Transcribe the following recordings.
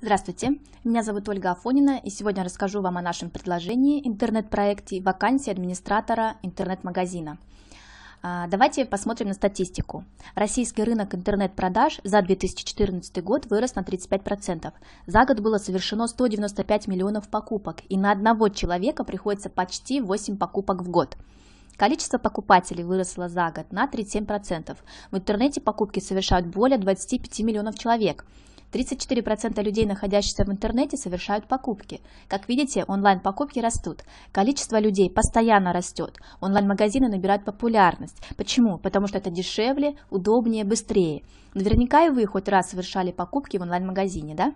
Здравствуйте, меня зовут Ольга Афонина, и сегодня расскажу вам о нашем предложении интернет-проекте «Вакансия администратора интернет-магазина». А, давайте посмотрим на статистику. Российский рынок интернет-продаж за 2014 год вырос на 35%. За год было совершено 195 миллионов покупок, и на одного человека приходится почти 8 покупок в год. Количество покупателей выросло за год на 37%. В интернете покупки совершают более 25 миллионов человек. 34% людей, находящихся в интернете, совершают покупки. Как видите, онлайн-покупки растут. Количество людей постоянно растет. Онлайн-магазины набирают популярность. Почему? Потому что это дешевле, удобнее, быстрее. Наверняка и вы хоть раз совершали покупки в онлайн-магазине, да?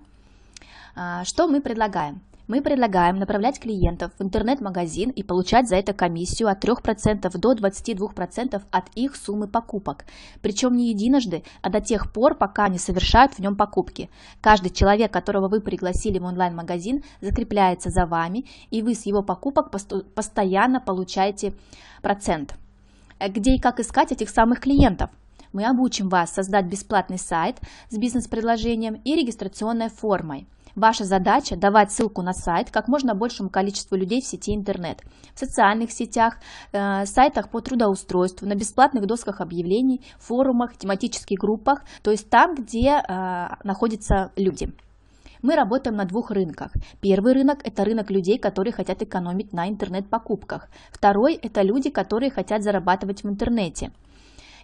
А, что мы предлагаем? мы предлагаем направлять клиентов в интернет-магазин и получать за это комиссию от 3% до 22% от их суммы покупок, причем не единожды, а до тех пор, пока они совершают в нем покупки. Каждый человек, которого вы пригласили в онлайн-магазин, закрепляется за вами, и вы с его покупок постоянно получаете процент. Э, где и как искать этих самых клиентов? мы обучим вас создать бесплатный сайт с бизнес-предложением и регистрационной формой. Ваша задача – давать ссылку на сайт как можно большему количеству людей в сети интернет, в социальных сетях, э, сайтах по трудоустройству, на бесплатных досках объявлений, форумах, тематических группах, то есть там, где э, находятся люди мы работаем на двух рынках. Первый рынок – это рынок людей, которые хотят экономить на интернет-покупках. Второй – это люди, которые хотят зарабатывать в интернете.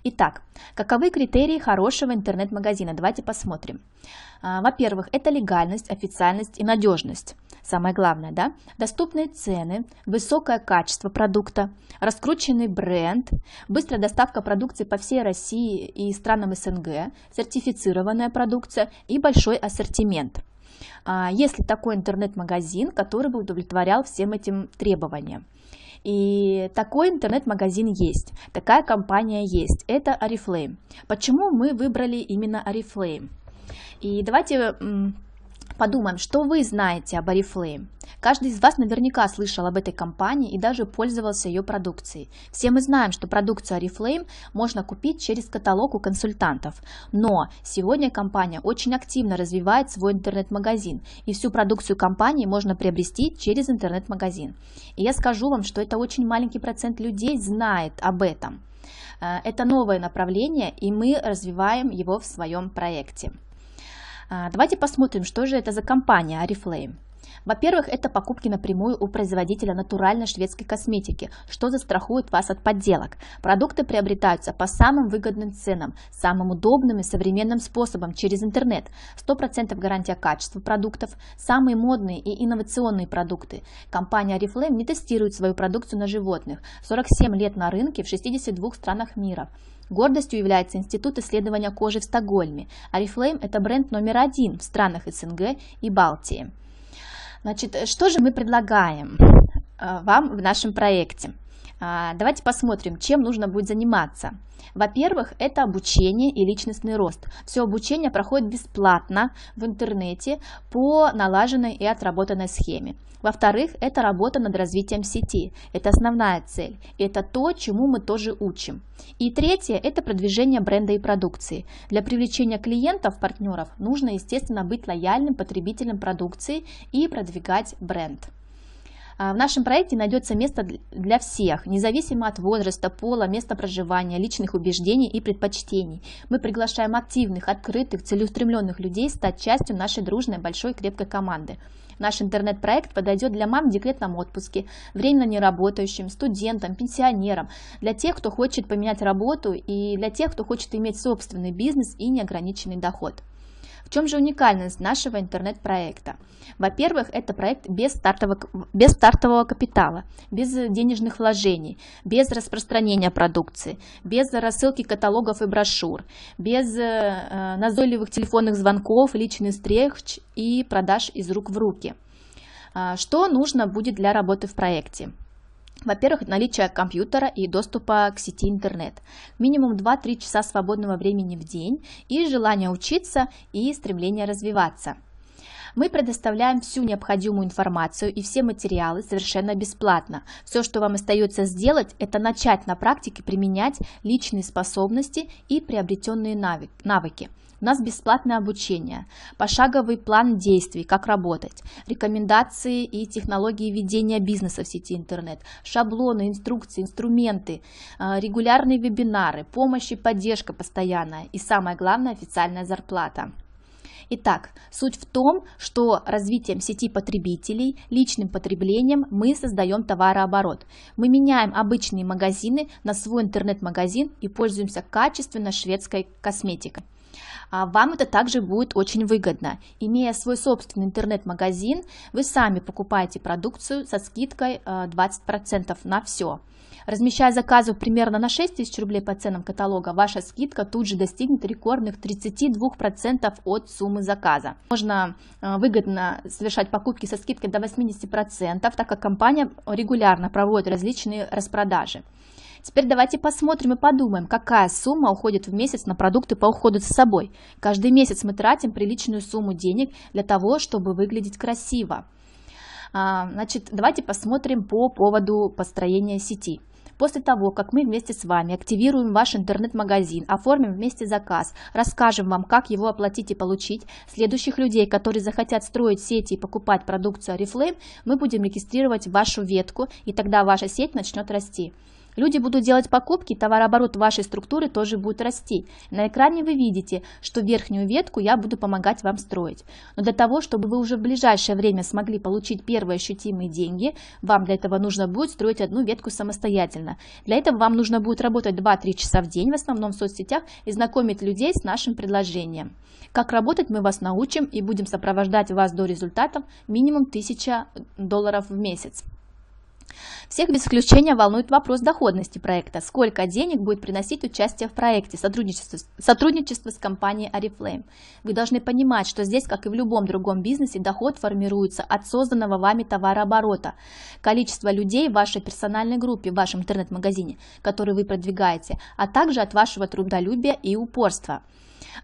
Итак, каковы критерии хорошего интернет-магазина? Давайте посмотрим. А, во-первых, это легальность, официальность и надежность. Самое главное, да? Доступные цены, высокое качество продукта, раскрученный бренд, быстрая доставка продукции по всей России и странам СНГ, сертифицированная продукция и большой ассортимент. А, Если такой интернет-магазин, который бы удовлетворял всем этим требованиям. И такой интернет-магазин есть, такая компания есть, это Арифлейм. Почему мы выбрали именно Арифлейм? И давайте Подумаем, что вы знаете об Oriflame. Каждый из вас наверняка слышал об этой компании и даже пользовался ее продукцией. Все мы знаем, что продукцию Oriflame можно купить через каталог у консультантов. Но сегодня компания очень активно развивает свой интернет-магазин, и всю продукцию компании можно приобрести через интернет-магазин. И я скажу вам, что это очень маленький процент людей знает об этом. Э, это новое направление, и мы развиваем его в своем проекте. А, давайте посмотрим, что же это за компания Oriflame. Во-первых, это покупки напрямую у производителя натуральной шведской косметики, что застрахует вас от подделок. Продукты приобретаются по самым выгодным ценам, самым удобным и современным способом через интернет, 100% гарантия качества продуктов, самые модные и инновационные продукты. Компания Oriflame не тестирует свою продукцию на животных, 47 лет на рынке в 62 странах мира. Гордостью является Институт исследования кожи в Стокгольме. Oriflame – это бренд номер один в странах СНГ и Балтии. Значит, э, что же мы предлагаем э, вам в нашем проекте? А, давайте посмотрим, чем нужно будет заниматься. Во-первых, это обучение и личностный рост. Все обучение проходит бесплатно в интернете по налаженной и отработанной схеме. Во-вторых, это работа над развитием сети. Это основная цель. Это то, чему мы тоже учим. И третье – это продвижение бренда и продукции. Для привлечения клиентов, партнеров нужно, естественно, быть лояльным потребителем продукции и продвигать бренд. А, в нашем проекте найдется место для всех, независимо от возраста, пола, места проживания, личных убеждений и предпочтений. Мы приглашаем активных, открытых, целеустремленных людей стать частью нашей дружной, большой, крепкой команды. Наш интернет-проект подойдет для мам в декретном отпуске, временно неработающим, студентам, пенсионерам, для тех, кто хочет поменять работу и для тех, кто хочет иметь собственный бизнес и неограниченный доход. В чем же уникальность нашего интернет-проекта? Во-первых, это проект без стартового, без стартового капитала, без э, денежных вложений, без распространения продукции, без рассылки каталогов и брошюр, без э, э назойливых телефонных звонков, личных встреч и продаж из рук в руки. А, что нужно будет для работы в проекте? Во-первых, наличие компьютера и доступа к сети интернет. Минимум 2-3 часа свободного времени в день и желание учиться и стремление развиваться – мы предоставляем всю необходимую информацию и все материалы совершенно бесплатно. Все, что вам остается сделать, это начать на практике применять личные способности и приобретенные навыки. У нас бесплатное обучение, пошаговый план действий, как работать, рекомендации и технологии ведения бизнеса в сети интернет, шаблоны, инструкции, инструменты, э, регулярные вебинары, помощь и поддержка постоянная и самое главное официальная зарплата. Итак, суть в том, что развитием сети потребителей, личным потреблением мы создаем товарооборот. Мы меняем обычные магазины на свой интернет-магазин и пользуемся качественно шведской косметикой. А вам это также будет очень выгодно. Имея свой собственный интернет-магазин, вы сами покупаете продукцию со скидкой 20% э, на все. Размещая заказы примерно на 6 тысяч рублей по ценам каталога, ваша скидка тут же достигнет рекордных 32% от суммы заказа. Можно э, выгодно совершать покупки со скидкой до 80%, так как компания регулярно проводит различные распродажи. Теперь давайте посмотрим и подумаем, какая сумма уходит в месяц на продукты по уходу за собой. Каждый месяц мы тратим приличную сумму денег для того, чтобы выглядеть красиво. А, значит, давайте посмотрим по поводу построения сети. После того, как мы вместе с вами активируем ваш интернет-магазин, оформим вместе заказ, расскажем вам, как его оплатить и получить, следующих людей, которые захотят строить сети и покупать продукцию Oriflame, мы будем регистрировать вашу ветку, и тогда ваша сеть начнет расти. Люди будут делать покупки, товарооборот вашей структуры тоже будет расти. На экране вы видите, что верхнюю ветку я буду помогать вам строить. Но для того, чтобы вы уже в ближайшее время смогли получить первые ощутимые деньги, вам для этого нужно будет строить одну ветку самостоятельно. Для этого вам нужно будет работать 2-3 часа в день, в основном в соцсетях, и знакомить людей с нашим предложением. Как работать мы вас научим и будем сопровождать вас до результатов минимум 1000 долларов в месяц. Всех без исключения волнует вопрос доходности проекта. Сколько денег будет приносить участие в проекте, сотрудничество, сотрудничество с компанией Арифлейм? Вы должны понимать, что здесь, как и в любом другом бизнесе, доход формируется от созданного вами товарооборота. Количество людей в вашей персональной группе, в вашем интернет-магазине, который вы продвигаете, а также от вашего трудолюбия и упорства.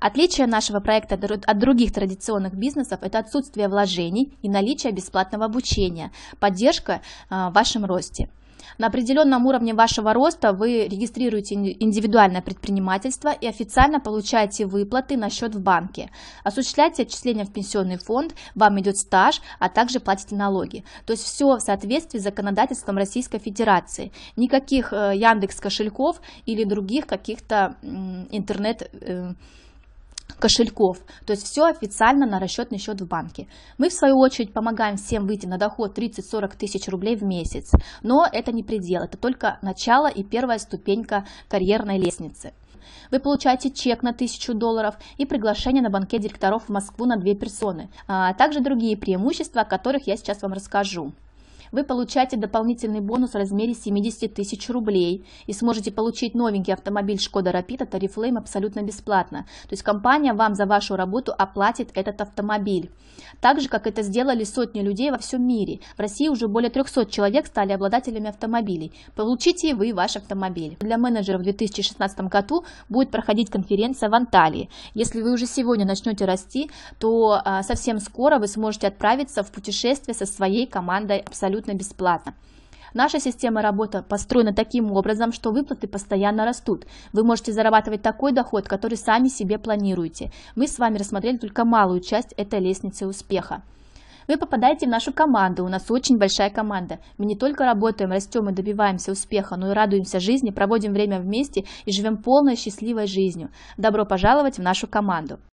Отличие нашего проекта от других традиционных бизнесов – это отсутствие вложений и наличие бесплатного обучения, поддержка а, в вашем росте. На определенном уровне вашего роста вы регистрируете индивидуальное предпринимательство и официально получаете выплаты на счет в банке. Осуществляете отчисления в пенсионный фонд, вам идет стаж, а также платите налоги. То есть все в соответствии с законодательством Российской Федерации. Никаких э, Яндекс кошельков или других каких-то интернет э, кошельков. То есть все официально на расчетный счет в банке. Мы, в свою очередь, помогаем всем выйти на доход 30-40 тысяч рублей в месяц. Но это не предел, это только начало и первая ступенька карьерной лестницы. Вы получаете чек на 1000 долларов и приглашение на банкет директоров в Москву на две персоны, а также другие преимущества, о которых я сейчас вам расскажу вы получаете дополнительный бонус в размере 70 тысяч рублей и сможете получить новенький автомобиль Шкода Rapid от Oriflame абсолютно бесплатно. То есть компания вам за вашу работу оплатит этот автомобиль. Так же, как это сделали сотни людей во всем мире. В России уже более 300 человек стали обладателями автомобилей. Получите и вы ваш автомобиль. Для менеджеров в 2016 году будет проходить конференция в Анталии. Если вы уже сегодня начнете расти, то а, совсем скоро вы сможете отправиться в путешествие со своей командой абсолютно абсолютно бесплатно. Наша система работы построена таким образом, что выплаты постоянно растут. Вы можете зарабатывать такой доход, который сами себе планируете. Мы с вами рассмотрели только малую часть этой лестницы успеха. Вы попадаете в нашу команду, у нас очень большая команда. Мы не только работаем, растем и добиваемся успеха, но и радуемся жизни, проводим время вместе и живем полной счастливой жизнью. Добро пожаловать в нашу команду!